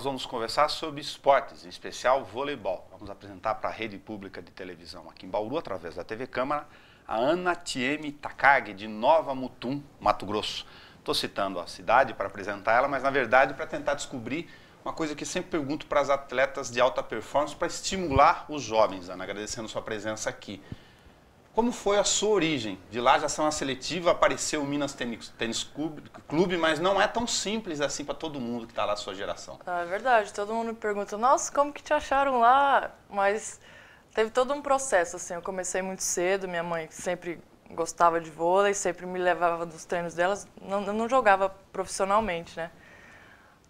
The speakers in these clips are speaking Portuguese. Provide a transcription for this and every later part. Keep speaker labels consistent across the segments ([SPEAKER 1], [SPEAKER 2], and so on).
[SPEAKER 1] nós vamos conversar sobre esportes, em especial voleibol. Vamos apresentar para a rede pública de televisão aqui em Bauru, através da TV Câmara, a Ana Tieme Takagi, de Nova Mutum, Mato Grosso. Estou citando a cidade para apresentar ela, mas na verdade para tentar descobrir uma coisa que sempre pergunto para as atletas de alta performance para estimular os jovens, Ana, agradecendo sua presença aqui. Como foi a sua origem? De lá já são a seletiva, apareceu o Minas Tênis, Tênis Clube, mas não é tão simples assim para todo mundo que está lá da sua geração.
[SPEAKER 2] Ah, é verdade, todo mundo pergunta, nossa, como que te acharam lá? Mas teve todo um processo, assim, eu comecei muito cedo, minha mãe sempre gostava de vôlei, sempre me levava dos treinos delas, não, não jogava profissionalmente, né?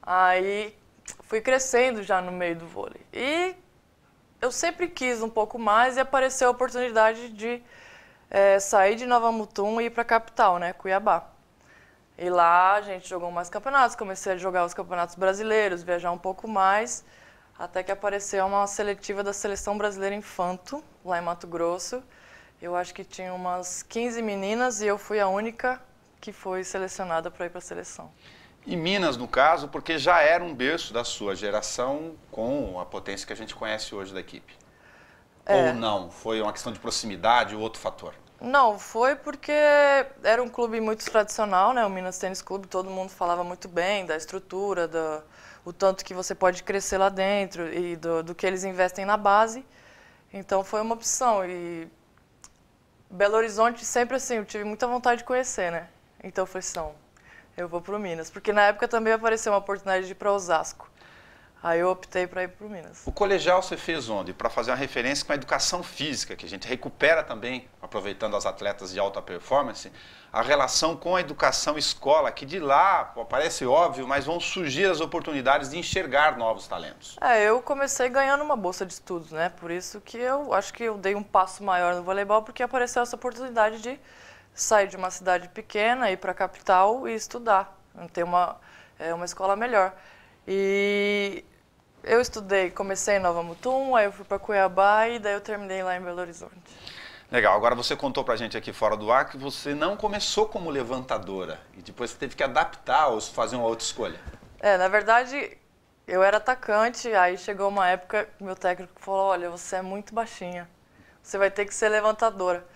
[SPEAKER 2] Aí fui crescendo já no meio do vôlei. E eu sempre quis um pouco mais e apareceu a oportunidade de é, sair de Nova Mutum e ir para a capital, né, Cuiabá. E lá a gente jogou mais campeonatos, comecei a jogar os campeonatos brasileiros, viajar um pouco mais, até que apareceu uma seletiva da Seleção Brasileira Infanto, lá em Mato Grosso. Eu acho que tinha umas 15 meninas e eu fui a única que foi selecionada para ir para a seleção
[SPEAKER 1] e Minas, no caso, porque já era um berço da sua geração com a potência que a gente conhece hoje da equipe.
[SPEAKER 2] É. Ou não?
[SPEAKER 1] Foi uma questão de proximidade ou outro fator?
[SPEAKER 2] Não, foi porque era um clube muito tradicional, né? O Minas Tênis Clube, todo mundo falava muito bem da estrutura, do o tanto que você pode crescer lá dentro e do, do que eles investem na base. Então foi uma opção e Belo Horizonte sempre assim, eu tive muita vontade de conhecer, né? Então foi assim, não, eu vou pro Minas, porque na época também apareceu uma oportunidade de ir para Osasco. Aí eu optei para ir para o Minas.
[SPEAKER 1] O colegial você fez onde? Para fazer uma referência com a educação física, que a gente recupera também, aproveitando as atletas de alta performance, a relação com a educação escola, que de lá parece óbvio, mas vão surgir as oportunidades de enxergar novos talentos.
[SPEAKER 2] É, eu comecei ganhando uma bolsa de estudos, né? Por isso que eu acho que eu dei um passo maior no voleibol, porque apareceu essa oportunidade de sair de uma cidade pequena, ir para a capital e estudar, ter uma, é, uma escola melhor. E eu estudei, comecei em Nova Mutum, aí eu fui para Cuiabá e daí eu terminei lá em Belo Horizonte.
[SPEAKER 1] Legal, agora você contou a gente aqui fora do ar que você não começou como levantadora e depois você teve que adaptar ou fazer uma outra escolha.
[SPEAKER 2] É, na verdade, eu era atacante, aí chegou uma época que meu técnico falou: olha, você é muito baixinha, você vai ter que ser levantadora.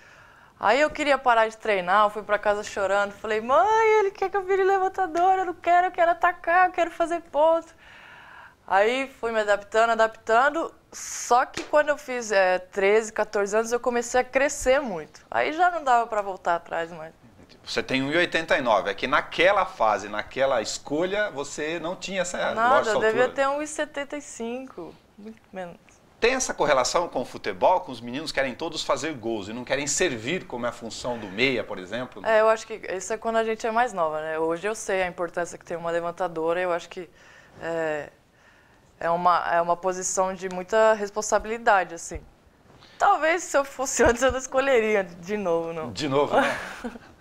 [SPEAKER 2] Aí eu queria parar de treinar, eu fui para casa chorando, falei, mãe, ele quer que eu vire levantadora, eu não quero, eu quero atacar, eu quero fazer ponto. Aí fui me adaptando, adaptando, só que quando eu fiz é, 13, 14 anos, eu comecei a crescer muito. Aí já não dava para voltar atrás mais.
[SPEAKER 1] Você tem 1,89. É que naquela fase, naquela escolha, você não tinha essa Nada, essa devia ter
[SPEAKER 2] 1,75. Muito menos
[SPEAKER 1] tem essa correlação com o futebol, com os meninos querem todos fazer gols e não querem servir, como é a função do meia, por exemplo? É,
[SPEAKER 2] eu acho que isso é quando a gente é mais nova, né? Hoje eu sei a importância que tem uma levantadora, eu acho que é, é, uma, é uma posição de muita responsabilidade, assim. Talvez se eu fosse antes eu não escolheria de novo, não. De novo, né?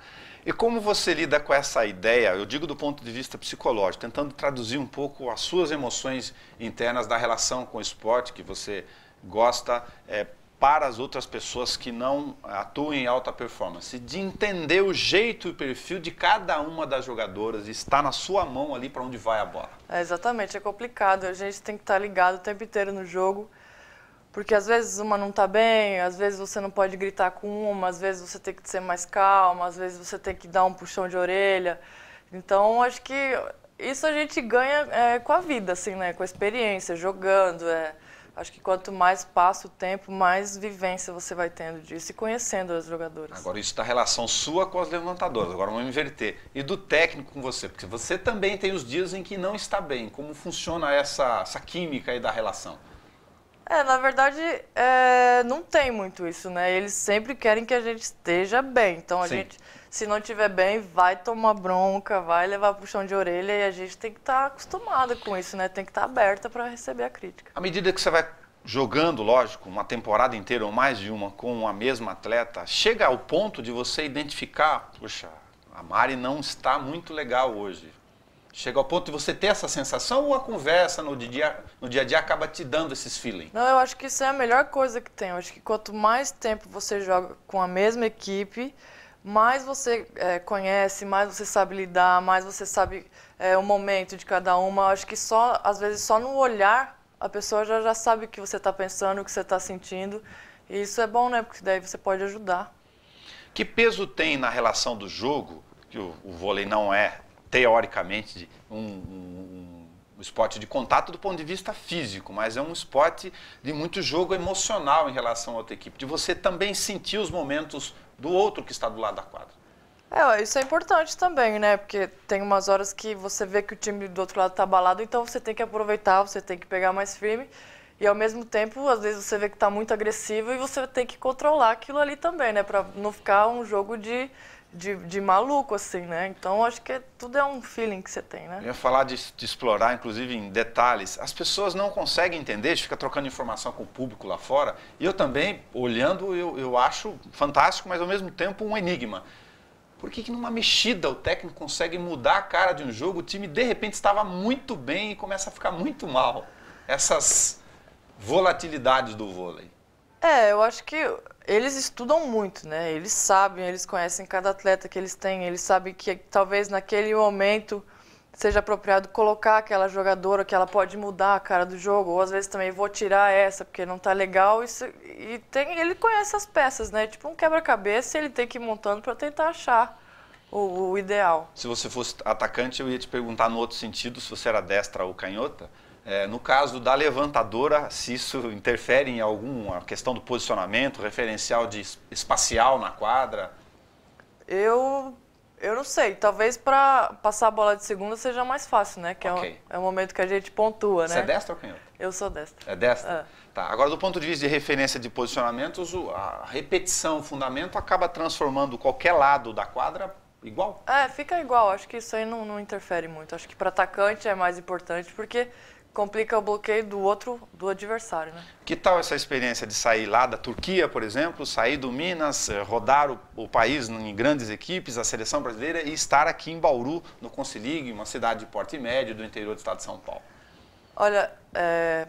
[SPEAKER 1] E como você lida com essa ideia, eu digo do ponto de vista psicológico, tentando traduzir um pouco as suas emoções internas da relação com o esporte que você gosta é, para as outras pessoas que não atuam em alta performance, de entender o jeito e o perfil de cada uma das jogadoras, e estar na sua mão ali para onde vai a bola.
[SPEAKER 2] É, exatamente, é complicado, a gente tem que estar tá ligado o tempo inteiro no jogo. Porque às vezes uma não está bem, às vezes você não pode gritar com uma, às vezes você tem que ser mais calma, às vezes você tem que dar um puxão de orelha. Então, acho que isso a gente ganha é, com a vida, assim, né? Com a experiência, jogando. É. Acho que quanto mais passa o tempo, mais vivência você vai tendo disso e conhecendo as jogadoras.
[SPEAKER 1] Agora, isso da tá relação sua com as levantadoras, agora vamos inverter. E do técnico com você, porque você também tem os dias em que não está bem. Como funciona essa, essa química aí da relação?
[SPEAKER 2] É, na verdade, é, não tem muito isso, né? Eles sempre querem que a gente esteja bem. Então, a Sim. gente, se não estiver bem, vai tomar bronca, vai levar puxão de orelha e a gente tem que estar tá acostumada com isso, né? Tem que estar tá aberta para receber a crítica.
[SPEAKER 1] À medida que você vai jogando, lógico, uma temporada inteira ou mais de uma com a mesma atleta, chega ao ponto de você identificar, puxa, a Mari não está muito legal hoje. Chega ao ponto de você ter essa sensação ou a conversa no dia, no dia a dia acaba te dando esses feelings?
[SPEAKER 2] Não, eu acho que isso é a melhor coisa que tem. Eu acho que quanto mais tempo você joga com a mesma equipe, mais você é, conhece, mais você sabe lidar, mais você sabe é, o momento de cada uma. Eu acho que só, às vezes, só no olhar a pessoa já, já sabe o que você está pensando, o que você está sentindo. E isso é bom, né? Porque daí você pode ajudar.
[SPEAKER 1] Que peso tem na relação do jogo, que o, o vôlei não é teoricamente, um, um, um esporte de contato do ponto de vista físico, mas é um esporte de muito jogo emocional em relação à outra equipe, de você também sentir os momentos do outro que está do lado da quadra.
[SPEAKER 2] É, isso é importante também, né? Porque tem umas horas que você vê que o time do outro lado está abalado, então você tem que aproveitar, você tem que pegar mais firme. E ao mesmo tempo, às vezes você vê que está muito agressivo e você tem que controlar aquilo ali também, né? Para não ficar um jogo de de, de maluco, assim, né? Então acho que é, tudo é um feeling que você tem, né?
[SPEAKER 1] Eu ia falar de, de, explorar, inclusive, em detalhes. As pessoas não conseguem entender, a gente fica trocando informação com o público lá fora. E eu também, olhando, eu, eu acho fantástico, mas ao mesmo tempo um enigma. Por que, que numa mexida o técnico consegue mudar a cara de um jogo, o time de repente estava muito bem e começa a ficar muito mal? Essas volatilidades do vôlei.
[SPEAKER 2] É, eu acho que eles estudam muito, né? Eles sabem, eles conhecem cada atleta que eles têm, eles sabem que talvez naquele momento seja apropriado colocar aquela jogadora que ela pode mudar a cara do jogo, ou às vezes também vou tirar essa porque não tá legal. Isso, e tem, ele conhece as peças, né? Tipo um quebra-cabeça, ele tem que ir montando para tentar achar
[SPEAKER 1] o, o, ideal. Se você fosse atacante, eu ia te perguntar no outro sentido, se você era destra ou canhota, é, no caso da levantadora, se isso interfere em alguma questão do posicionamento, referencial de espacial na quadra?
[SPEAKER 2] Eu, eu não sei. Talvez para passar a bola de segunda seja mais fácil, né? Que okay. é, o, é o momento que a gente pontua, né? Você é destra ou canhoto? Eu sou destra.
[SPEAKER 1] É destra? É. Tá. Agora, do ponto de vista de referência de posicionamentos, a repetição, o fundamento, acaba transformando qualquer lado da quadra igual?
[SPEAKER 2] É, fica igual. Acho que isso aí não, não interfere muito. Acho que para atacante é mais importante, porque complica o bloqueio do outro, do adversário, né?
[SPEAKER 1] Que tal essa experiência de sair lá da Turquia, por exemplo, sair do Minas, eh, rodar o, o país em grandes equipes, a seleção brasileira e estar aqui em Bauru, no Consilig, uma cidade de porte médio do interior do estado de São Paulo?
[SPEAKER 2] Olha, é,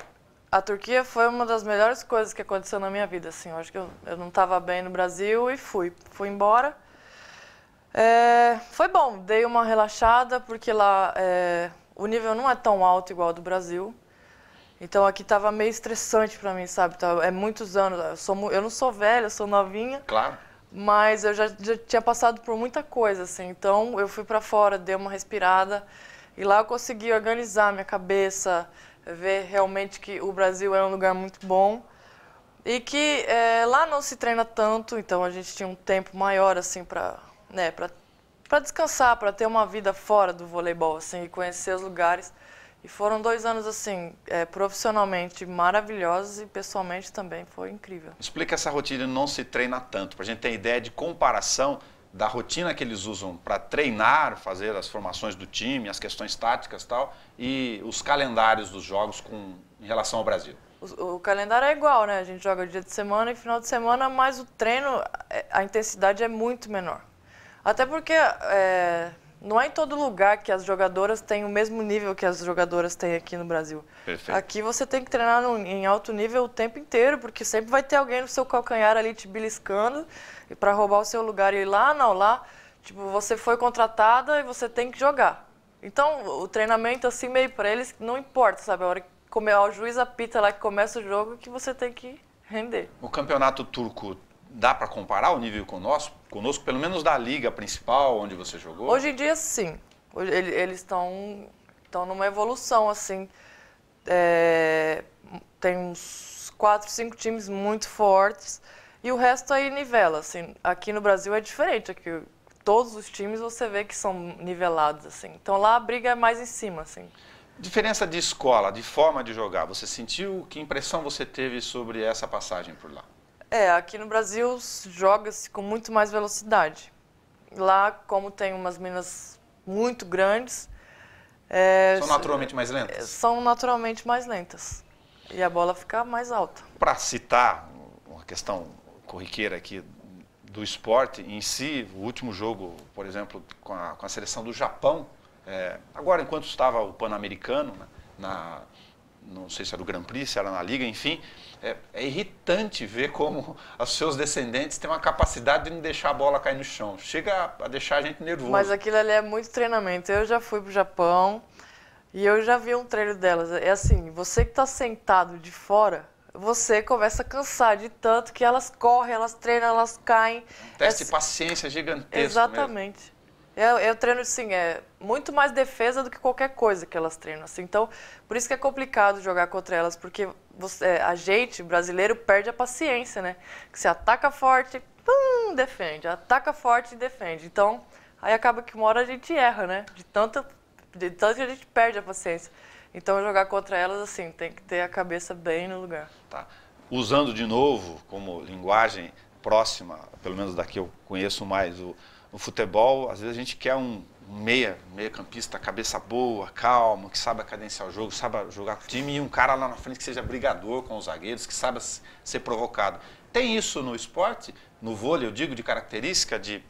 [SPEAKER 2] a Turquia foi uma das melhores coisas que aconteceu na minha vida, assim. Eu acho que eu, eu não estava bem no Brasil e fui, fui embora. É, foi bom, dei uma relaxada porque lá é, o nível não é tão alto igual ao do Brasil. Então aqui tava meio estressante para mim, sabe? Tava, é muitos anos. Eu, sou, eu não sou velha, eu sou novinha. Claro. Mas eu já, já tinha passado por muita coisa, assim. Então eu fui para fora, dei uma respirada. E lá eu consegui organizar minha cabeça, ver realmente que o Brasil é um lugar muito bom. E que é, lá não se treina tanto, então a gente tinha um tempo maior, assim, para né, para descansar, para ter uma vida fora do voleibol, assim, e conhecer os lugares. E foram dois anos, assim, é, profissionalmente maravilhosos e pessoalmente também foi incrível.
[SPEAKER 1] Explica essa rotina não se treina tanto, para a gente ter ideia de comparação da rotina que eles usam para treinar, fazer as formações do time, as questões táticas e tal, e os calendários dos jogos com, em relação ao Brasil.
[SPEAKER 2] O, o, calendário é igual, né? A gente joga dia de semana e final de semana, mas o treino, é, a intensidade é muito menor. Até porque é, não é em todo lugar que as jogadoras têm o mesmo nível que as jogadoras têm aqui no Brasil. Perfeito. Aqui você tem que treinar no, em alto nível o tempo inteiro, porque sempre vai ter alguém no seu calcanhar ali te beliscando para roubar o seu lugar. E lá, não, lá, tipo, você foi contratada e você tem que jogar. Então, o treinamento, assim, meio para eles, não importa, sabe? A hora que come, o juiz apita lá que começa o jogo, que você tem que render.
[SPEAKER 1] O campeonato turco dá para comparar o nível conosco, conosco, pelo menos da liga principal onde você jogou? Hoje em
[SPEAKER 2] dia, sim. Eles estão numa evolução, assim. É, tem uns quatro, cinco times muito fortes e o resto aí nivela, assim. Aqui no Brasil é diferente, aqui é todos os times você vê que são nivelados, assim. Então lá a briga é mais em cima, assim.
[SPEAKER 1] Diferença de escola, de forma de jogar, você sentiu? Que impressão você teve sobre essa passagem por lá?
[SPEAKER 2] É, aqui no Brasil joga-se com muito mais velocidade. Lá, como tem umas minas muito grandes. É, são naturalmente mais lentas? É, são naturalmente mais lentas.
[SPEAKER 1] E a bola fica mais alta. Para citar uma questão corriqueira aqui do esporte em si, o último jogo, por exemplo, com a, com a seleção do Japão, é, agora enquanto estava o Pan-Americano, né, na não sei se era o Grand Prix, se era na Liga, enfim. É, é, irritante ver como os seus descendentes têm uma capacidade de não deixar a bola cair no chão. Chega a deixar a gente nervoso. Mas
[SPEAKER 2] aquilo ali é muito treinamento. Eu já fui para o Japão e eu já vi um treino delas. É assim, você que está sentado de fora, você começa a cansar de tanto que elas correm, elas treinam, elas caem. É um teste é de
[SPEAKER 1] paciência gigantesco. Exatamente.
[SPEAKER 2] Mesmo. Eu, eu treino, assim, é muito mais defesa do que qualquer coisa que elas treinam. Assim. Então, por isso que é complicado jogar contra elas, porque você, é, a gente, brasileiro, perde a paciência, né? Que você ataca forte, pum, defende. Ataca forte e defende. Então, aí acaba que uma hora a gente erra, né? De tanto, de tanto que a gente perde a paciência. Então, jogar contra elas, assim, tem que ter a cabeça bem no lugar.
[SPEAKER 1] Tá. Usando de novo como linguagem próxima, pelo menos da que eu conheço mais, o, no futebol, às vezes a gente quer um, meia, meia campista, cabeça boa, calmo, que saiba cadenciar o jogo, saiba jogar com o time, e um cara lá na frente que seja brigador com os zagueiros, que saiba ser provocado. Tem isso no esporte, no vôlei, eu digo, de característica de,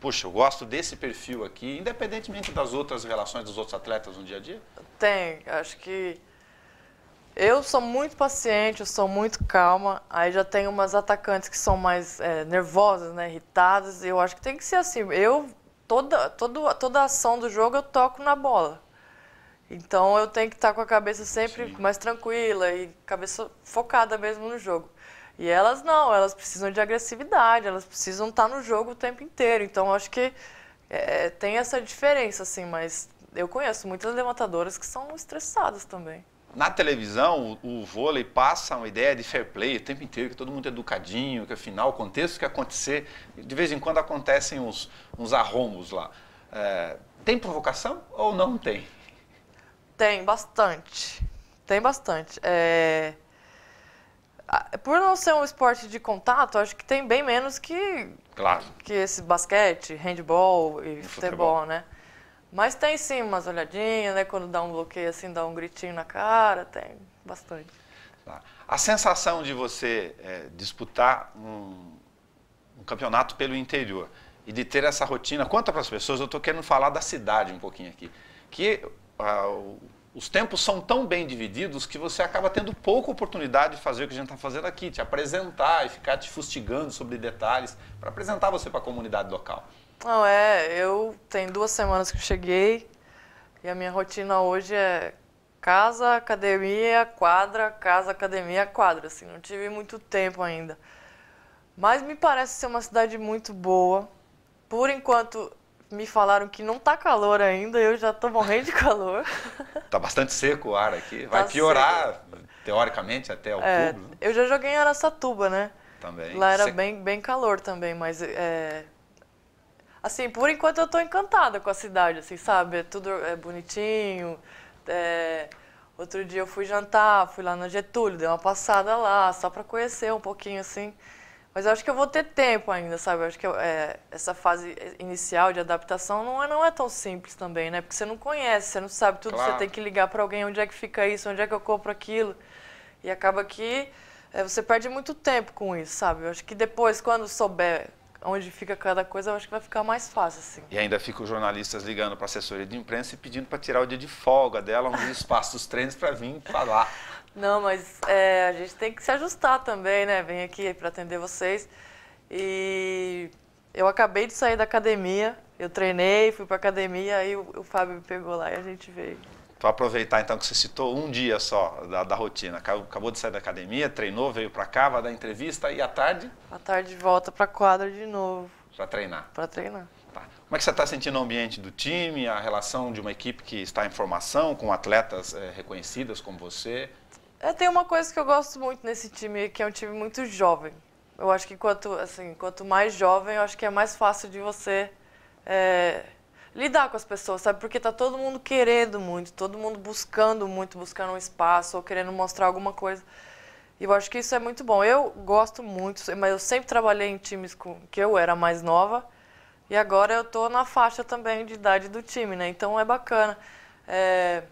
[SPEAKER 1] puxa, eu gosto desse perfil aqui, independentemente das outras relações dos outros atletas no dia a dia? Tem, acho que
[SPEAKER 2] eu sou muito paciente, eu sou muito calma. Aí já tem umas atacantes que são mais é, nervosas, né, irritadas. Eu acho que tem que ser assim. Eu toda toda toda ação do jogo eu toco na bola. Então eu tenho que estar com a cabeça sempre Sim. mais tranquila e cabeça focada mesmo no jogo. E elas não, elas precisam de agressividade, elas precisam estar no jogo o tempo inteiro. Então acho que é, tem essa diferença assim, mas eu conheço muitas levantadoras que são estressadas também.
[SPEAKER 1] Na televisão, o, o, vôlei passa uma ideia de fair play o tempo inteiro, que todo mundo é educadinho, que afinal, o contexto que acontecer, de vez em quando acontecem uns, uns arrombos lá. É, tem provocação ou não tem?
[SPEAKER 2] Tem, bastante. Tem bastante. É... Por não ser um esporte de contato, acho que tem bem menos que, claro. que esse basquete, handball e futebol, futebol, né? Mas tem sim umas olhadinhas, né? Quando dá um bloqueio assim, dá um gritinho na cara, tem bastante.
[SPEAKER 1] Tá. A sensação de você é, disputar um, um, campeonato pelo interior e de ter essa rotina, conta para as pessoas, eu estou querendo falar da cidade um pouquinho aqui, que ah, os tempos são tão bem divididos que você acaba tendo pouca oportunidade de fazer o que a gente está fazendo aqui, te apresentar e ficar te fustigando sobre detalhes para apresentar você para a comunidade local.
[SPEAKER 2] Não, é, eu tenho duas semanas que eu cheguei e a minha rotina hoje é casa, academia, quadra, casa, academia, quadra, assim, não tive muito tempo ainda. Mas me parece ser uma cidade muito boa. Por enquanto me falaram que não tá calor ainda, eu já tô morrendo de calor.
[SPEAKER 1] tá bastante seco o ar aqui, vai tá piorar seco. teoricamente até é, outubro.
[SPEAKER 2] É, eu já joguei em Aracatuba, né?
[SPEAKER 1] Também. Lá era Você...
[SPEAKER 2] bem, bem calor também, mas é, assim, por enquanto eu estou encantada com a cidade, assim, sabe? É tudo é bonitinho. É... Outro dia eu fui jantar, fui lá na Getúlio, dei uma passada lá, só para conhecer um pouquinho, assim. Mas eu acho que eu vou ter tempo ainda, sabe? Eu acho que eu, é, essa fase inicial de adaptação não é, não é tão simples também, né? Porque você não conhece, você não sabe tudo, claro. você tem que ligar para alguém onde é que fica isso, onde é que eu compro aquilo. E acaba que é, você perde muito tempo com isso, sabe? Eu acho que depois, quando souber onde fica cada coisa, eu acho que vai ficar mais fácil, assim.
[SPEAKER 1] E ainda ficam os jornalistas ligando para a assessoria de imprensa e pedindo para tirar o dia de folga dela, um espaço dos treinos para vir falar.
[SPEAKER 2] Não, mas é, a gente tem que se ajustar também, né? Vem aqui para atender vocês. E eu acabei de sair da academia, eu treinei, fui para academia, aí o, o Fábio me pegou lá e a gente veio.
[SPEAKER 1] Vou aproveitar então que você citou um dia só da, da rotina. Acabou, acabou de sair da academia, treinou, veio para cá, vai dar entrevista e à tarde? À tarde volta para quadra de novo. Para treinar?
[SPEAKER 2] Para treinar. Tá.
[SPEAKER 1] Como é que você está sentindo o ambiente do time, a relação de uma equipe que está em formação, com atletas é, reconhecidas como você? É, tem uma coisa que eu gosto muito nesse time, que é um time muito jovem. Eu
[SPEAKER 2] acho que quanto, assim, quanto mais jovem, eu acho que é mais fácil de você é lidar com as pessoas, sabe? Porque tá todo mundo querendo muito, todo mundo buscando muito, buscando um espaço ou querendo mostrar alguma coisa. E eu acho que isso é muito bom. Eu gosto muito, mas eu sempre trabalhei em times com, que eu era mais nova. E agora eu tô na faixa também de idade do time, né? Então é bacana. É...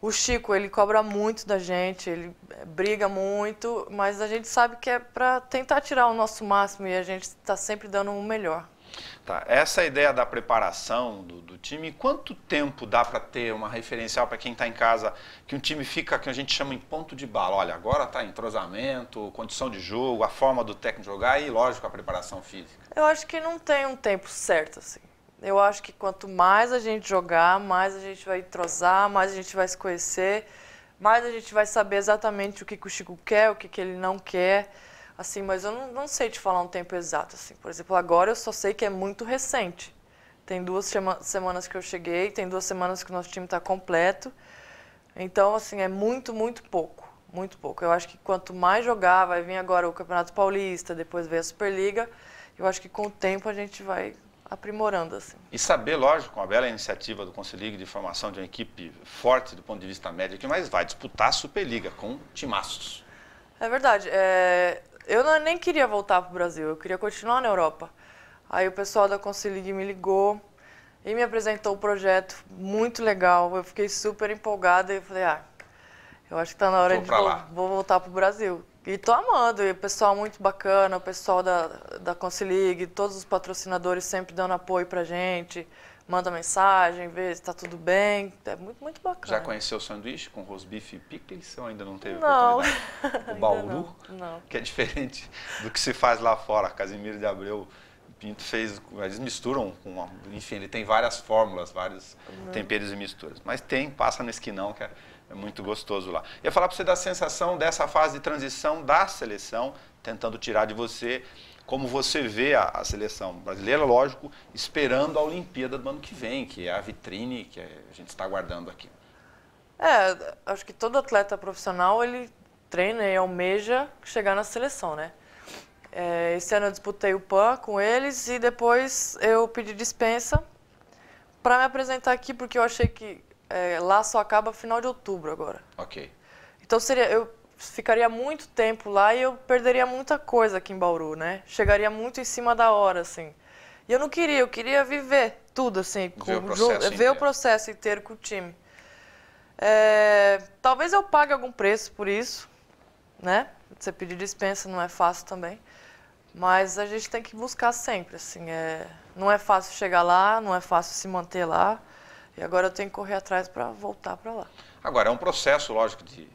[SPEAKER 2] O Chico, ele cobra muito da gente, ele é, briga muito, mas a gente sabe que é para tentar tirar o nosso máximo e a gente está sempre dando o melhor.
[SPEAKER 1] Tá. Essa ideia da preparação do, do time, quanto tempo dá para ter uma referencial para quem está em casa, que um time fica, que a gente chama em ponto de bala? Olha, agora está entrosamento, condição de jogo, a forma do técnico jogar e, lógico, a preparação física.
[SPEAKER 2] Eu acho que não tem um tempo certo, assim. Eu acho que quanto mais a gente jogar, mais a gente vai entrosar, mais a gente vai se conhecer, mais a gente vai saber exatamente o que, que o Chico quer, o que, que ele não quer assim, mas eu não, não, sei te falar um tempo exato, assim. Por exemplo, agora eu só sei que é muito recente. Tem duas semanas que eu cheguei, tem duas semanas que o nosso time está completo. Então, assim, é muito, muito pouco. Muito pouco. Eu acho que quanto mais jogar, vai vir agora o Campeonato Paulista, depois vem a Superliga. Eu acho que com o tempo a gente vai aprimorando. Assim.
[SPEAKER 1] E saber, lógico, com a bela iniciativa do Conselho de formação de uma equipe forte do ponto de vista médio, que mais vai disputar a Superliga com timaços.
[SPEAKER 2] É verdade. É, eu não, nem queria voltar para o Brasil, eu queria continuar na Europa. Aí o pessoal da Consilig me ligou e me apresentou o um projeto, muito legal. Eu fiquei super empolgada e falei, ah, eu acho que está na hora vou de vou, vou voltar para o Brasil. E tô amando, e o pessoal muito bacana, o pessoal da, da Concilig, todos os patrocinadores sempre dando apoio pra gente, manda mensagem, vê se tá tudo bem. É muito, muito
[SPEAKER 1] bacana. Já conheceu o sanduíche com rosbeef e picles ou ainda não teve não. oportunidade? O bauru, não, não. que é diferente do que se faz lá fora. Casimiro de Abreu Pinto fez, eles misturam com, uma, enfim, ele tem várias fórmulas, vários uhum. temperos e misturas. Mas tem, passa no esquinão, que é, é muito gostoso lá. Eu ia falar para você da sensação dessa fase de transição da seleção, tentando tirar de você como você vê a, a, seleção brasileira, lógico, esperando a Olimpíada do ano que vem, que é a vitrine que a gente está aguardando aqui. É, acho que todo
[SPEAKER 2] atleta profissional, ele treina e almeja chegar na seleção, né? É, esse ano eu disputei o PAN com eles e depois eu pedi dispensa para me apresentar aqui, porque eu achei que é, lá só acaba final de outubro agora. Ok. Então seria, eu ficaria muito tempo lá e eu perderia muita coisa aqui em Bauru, né? Chegaria muito em cima da hora, assim. E eu não queria, eu queria viver tudo, assim, com, ver, o processo, ver o processo inteiro com o time. É, talvez eu pague algum preço por isso, né? Você pedir dispensa não é fácil também. Mas a gente tem que buscar sempre, assim. É, não é fácil chegar lá, não é fácil se manter lá. E agora eu tenho que correr atrás para voltar para lá.
[SPEAKER 1] Agora, é um processo, lógico, de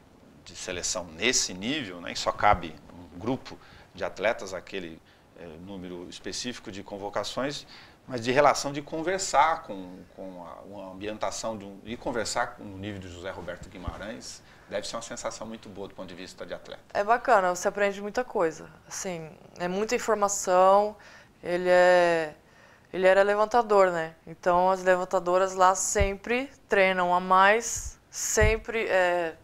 [SPEAKER 1] de seleção nesse nível, né, só cabe um grupo de atletas, aquele é, número específico de convocações, mas de relação de conversar com, com a, uma ambientação de um, e conversar o nível de José Roberto Guimarães deve ser uma sensação muito boa do ponto de vista de atleta.
[SPEAKER 2] É bacana, você aprende muita coisa, assim, é muita informação, ele é ele era levantador, né? Então as levantadoras lá sempre treinam a mais, sempre é,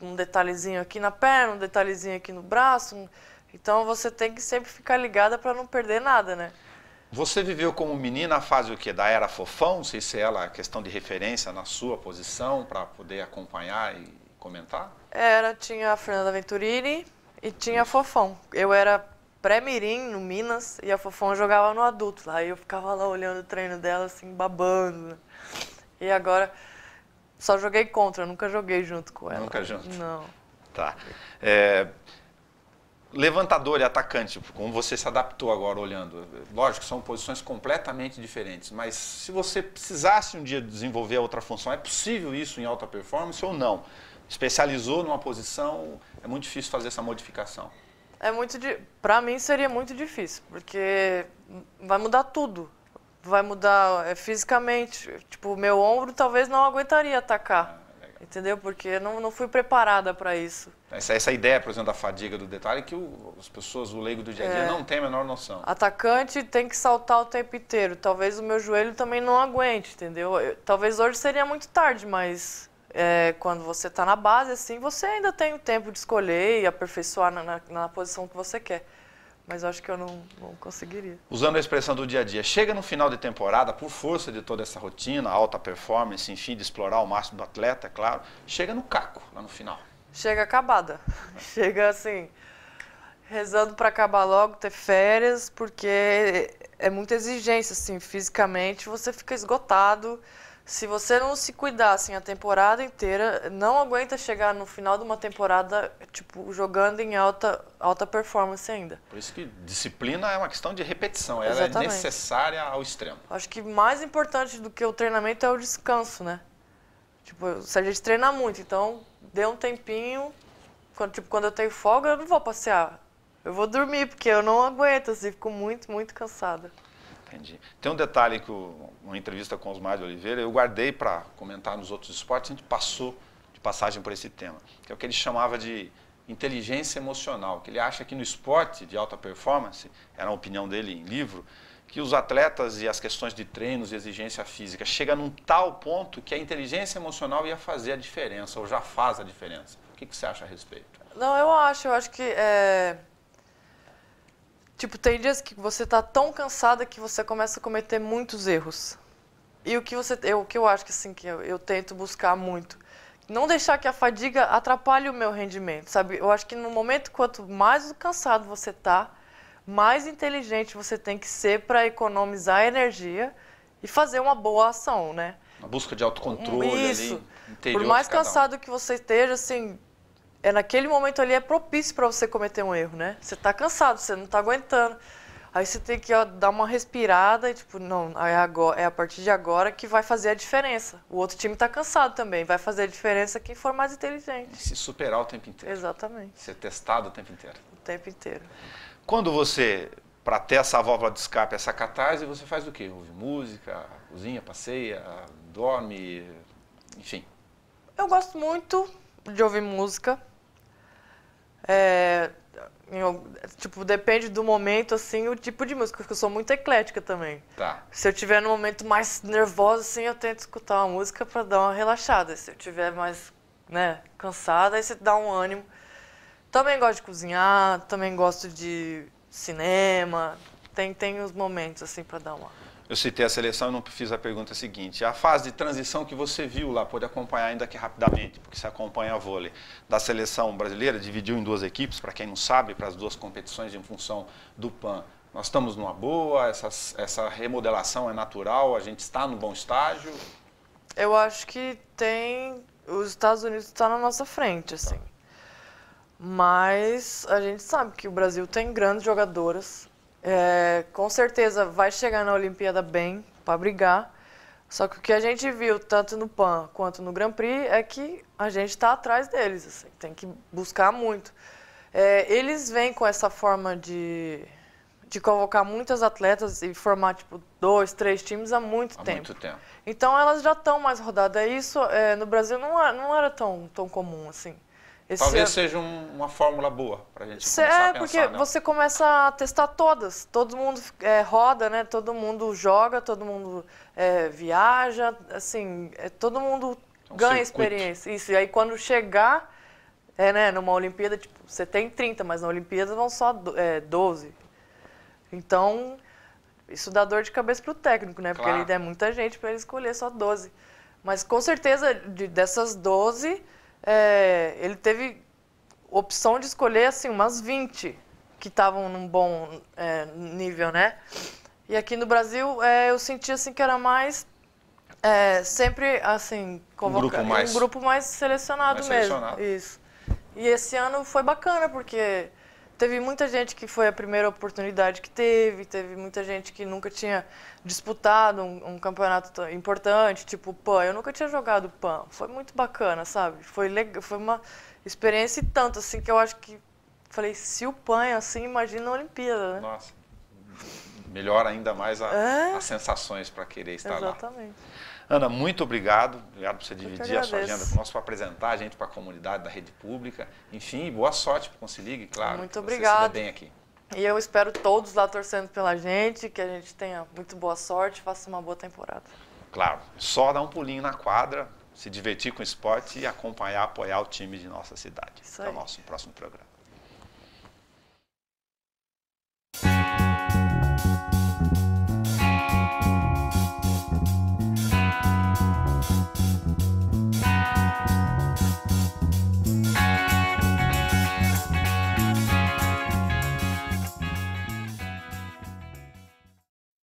[SPEAKER 2] um detalhezinho aqui na perna, um detalhezinho aqui no braço. Então você tem que sempre ficar ligada para não perder nada, né?
[SPEAKER 1] Você viveu como menina a fase o quê? Da era fofão? Não sei se é ela é questão de referência na sua posição para poder acompanhar e comentar?
[SPEAKER 2] Era, tinha a Fernanda Venturini e tinha a Fofão. Eu era pré-mirim no Minas e a Fofão jogava no adulto. Aí eu ficava lá olhando o treino dela assim, babando. Né? E agora só joguei contra, nunca joguei junto com ela. Nunca junto? Não.
[SPEAKER 1] Tá. É, levantador e atacante, como você se adaptou agora olhando? Lógico, são posições completamente diferentes, mas se você precisasse um dia desenvolver outra função, é possível isso em alta performance ou não? Especializou numa posição, é muito difícil fazer essa modificação.
[SPEAKER 2] É muito, para mim seria muito difícil, porque vai mudar tudo vai mudar é, fisicamente. Tipo, o meu ombro talvez não aguentaria atacar. Ah, é entendeu? Porque não, não fui preparada para isso.
[SPEAKER 1] Essa, essa ideia, por exemplo, da fadiga do detalhe, que o, as pessoas, o leigo do dia a dia, é. não tem a menor noção.
[SPEAKER 2] Atacante tem que saltar o tempo inteiro. Talvez o meu joelho também não aguente, entendeu? Eu, talvez hoje seria muito tarde, mas é, quando você está na base, assim, você ainda tem o tempo de escolher e aperfeiçoar na, na, na posição que você quer mas acho que eu não, não, conseguiria.
[SPEAKER 1] Usando a expressão do dia a dia, chega no final de temporada, por força de toda essa rotina, alta performance, enfim, de explorar o máximo do atleta, é claro, chega no caco lá no final.
[SPEAKER 2] Chega acabada. É. Chega assim, rezando para acabar logo, ter férias, porque é muita exigência, assim, fisicamente você fica esgotado se você não se cuidar assim, a temporada inteira, não aguenta chegar no final de uma temporada tipo jogando em alta, alta performance ainda. Por isso que
[SPEAKER 1] disciplina é uma questão de repetição, ela é Exatamente. é necessária ao extremo.
[SPEAKER 2] Acho que mais importante do que o treinamento é o descanso, né? Tipo, se a gente treinar muito, então dê um tempinho. Quando, tipo, quando eu tenho folga, eu não vou passear. Eu vou dormir, porque eu não aguento, assim, fico muito, muito cansada.
[SPEAKER 1] Entendi. Tem um detalhe que eu, uma entrevista com Osmar de Oliveira, eu guardei para comentar nos outros esportes, a gente passou de passagem por esse tema, que é o que ele chamava de inteligência emocional, que ele acha que no esporte de alta performance, era uma opinião dele em livro, que os atletas e as questões de treinos e exigência física chega num tal ponto que a inteligência emocional ia fazer a diferença, ou já faz a diferença. O que, que você acha a respeito?
[SPEAKER 2] Não, eu acho, eu acho que é, Tipo, tem dias que você está tão cansada que você começa a cometer muitos erros. E o que você, eu, é o que eu acho que assim que eu, eu tento buscar muito, não deixar que a fadiga atrapalhe o meu rendimento, sabe? Eu acho que no momento quanto mais cansado você tá, mais inteligente você tem que ser para economizar energia e fazer uma boa ação, né?
[SPEAKER 1] Uma busca de autocontrole Isso. ali. Por mais cansado
[SPEAKER 2] um. que você esteja, assim, é naquele momento ali é propício para você cometer um erro, né? Você está cansado, você não está aguentando. Aí você tem que ó, dar uma respirada e tipo, não, é, agora, é a partir de agora que vai fazer a diferença. O outro time está cansado também, vai fazer a diferença quem for mais inteligente. E se
[SPEAKER 1] superar o tempo inteiro. Exatamente. Ser testado o tempo inteiro. O tempo inteiro. Quando você, para ter essa válvula de escape, essa catarse, você faz o quê? Ouve música, cozinha, passeia, dorme, enfim.
[SPEAKER 2] Eu gosto muito de ouvir música. É, tipo, depende do momento, assim, o tipo de música, porque eu sou muito eclética também. Tá. Se eu tiver num momento mais nervoso, assim, eu tento escutar uma música para dar uma relaxada. Se eu tiver mais, né, cansada, aí você dá um ânimo. Também gosto de cozinhar, também gosto de cinema. Tem, tem os momentos, assim, para dar uma...
[SPEAKER 1] Eu citei a seleção e não fiz a pergunta seguinte. A fase de transição que você viu lá, pode acompanhar ainda que rapidamente, porque se acompanha a vôlei, da seleção brasileira, dividiu em duas equipes, para quem não sabe, para as duas competições em função do PAN. Nós estamos numa boa, essa, essa remodelação é natural, a gente está no bom estágio? Eu acho que tem. Os Estados Unidos estão tá na nossa frente,
[SPEAKER 2] assim. Mas a gente sabe que o Brasil tem grandes jogadoras é, com certeza vai chegar na Olimpíada bem para brigar. Só que o que a gente viu, tanto no PAN quanto no Grand Prix, é que a gente está atrás deles. Assim, tem que buscar muito. É, eles vêm com essa forma de, de convocar muitas atletas e formar tipo dois, três times há muito, há tempo. muito tempo. Então elas já estão mais rodadas. É, isso é, no Brasil não, é, não era tão, tão comum assim.
[SPEAKER 1] Esse Talvez ano... É- seja um, uma fórmula boa para a gente Cê, começar é, a porque né? você
[SPEAKER 2] começa a testar todas. Todo mundo é, roda, né? Todo mundo joga, todo mundo é, viaja, assim, é, todo mundo é um ganha circuito. experiência. Isso, e aí quando chegar né, numa Olimpíada, tipo, você tem 30, mas na Olimpíada vão só é, 12. Então, isso dá dor de cabeça para o técnico, né? Porque ele der muita gente para ele escolher só 12. Mas com certeza, de, dessas 12 é, ele teve opção de escolher assim umas 20 que estavam num bom é, nível, né? E aqui no Brasil é, eu senti assim que era mais é, sempre assim convoca... um, grupo mais... um grupo mais, selecionado mais mesmo. Selecionado. Isso. E esse ano foi bacana porque teve muita gente que foi a primeira oportunidade que teve, teve muita gente que nunca tinha disputado um, um campeonato importante, tipo PAN. Eu nunca tinha jogado PAN. Foi muito bacana, sabe? Foi legal, foi uma experiência e tanto assim que eu acho que falei, se o PAN é assim, imagina a Olimpíada, né? Nossa
[SPEAKER 1] melhora ainda mais a, é? as sensações para querer estar Exatamente. lá. Ana, muito obrigado. Obrigado por você dividir a sua agenda com nós, para apresentar a gente para a comunidade da rede pública. Enfim, boa sorte para o Conciligue, claro. Muito obrigado. bem aqui.
[SPEAKER 2] E eu espero todos lá torcendo pela gente, que a gente tenha muito boa sorte, faça uma boa temporada.
[SPEAKER 1] Claro, só dar um pulinho na quadra, se divertir com o esporte e acompanhar, apoiar o time de nossa cidade. Isso Até o nosso próximo programa.